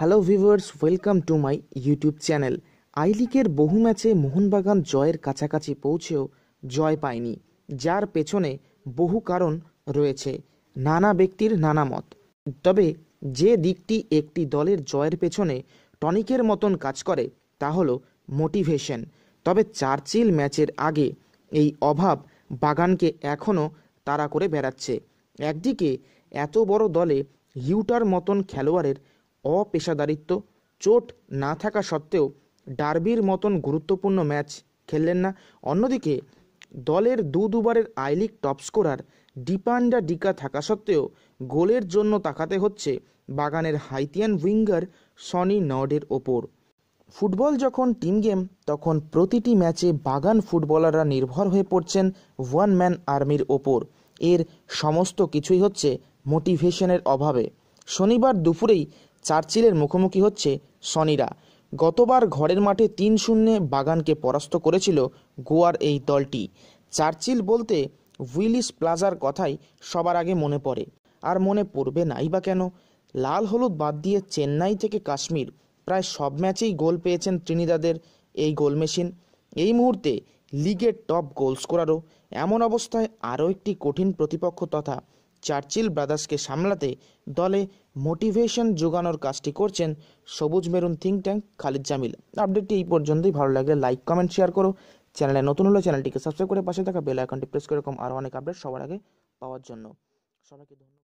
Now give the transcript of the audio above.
hello viewers welcome to my YouTube channel I লিগের বহু ম্যাচে মোহনবাগান জয়ের কাছাকাছি পৌঁছেও জয় পায়নি যার পেছনে বহু কারণ রয়েছে নানা ব্যক্তির নানা মত তবে যে দিকটি একটি দলের জয়ের পেছনে টনিকের মতন কাজ করে তা হলো মোটিভেশন তবে চার্চিল ম্যাচের আগে এই অভাব বাগানকে এখনও তাড়া করে বেড়াচ্ছে একদিকে এত বড় দলে ইউটার মতন খেলোয়াড়ের অপেশাদারিত্ব চোট না থাকা সত্ত্বেও ডার্বির মতন গুরুত্বপূর্ণ ম্যাচ খেললেন না অন্যদিকে দলের দু দুবারের I league top scorer Dipanda Dicka থাকা সত্ত্বেও গোলের জন্য তাকাতে হচ্ছে বাগানের হাইতিয়ান উইঙ্গার সনি নডের ওপর ফুটবল যখন টিম গেম তখন প্রতিটি ম্যাচে বাগান ফুটবলাররা নির্ভর হয়ে পড়ছেন ওয়ান ম্যান আর্মির ওপর এর সমস্ত কিছুই হচ্ছে মোটিভেশনের অভাবে শনিবার দুপুরেই চার্চিলের মুখোমুখি হচ্ছে সনিরা গতবার ঘরের মাঠে তিন শূন্যে বাগানকে পরাস্ত করেছিল গোয়ার এই দলটি চার্চিল বলতে উইলিস প্লাজার কথাই সবার আগে মনে পড়ে আর মনে পড়বে নাই বা কেন লাল হলুদ বাদ দিয়ে চেন্নাই থেকে কাশ্মীর প্রায় সব ম্যাচেই গোল পেয়েছেন ত্রিনিদাদের এই গোল মেশিন এই মুহূর্তে লিগের টপ গোল স্কোরারও এমন অবস্থায় আরও একটি কঠিন প্রতিপক্ষ তথা চার্চিল ব্রাদার্সকে সামলাতে দলে মোটিভেশন যোগানোর কাজটি করছেন সবুজ মেরুন থিঙ্ক ট্যাঙ্ক খালিদ জামিল আপডেটটি এই পর্যন্তই ভালো লাগলে লাইক কমেন্ট শেয়ার করো চ্যানেলে নতুন হলে চ্যানেলটিকে সাবস্ক্রাইব করে পাশে থাকা বেল আইকনটি প্রেস করে এরকম আরও অনেক আপডেট সবার আগে পাওয়ার জন্য সবাইকে ধন্যবাদ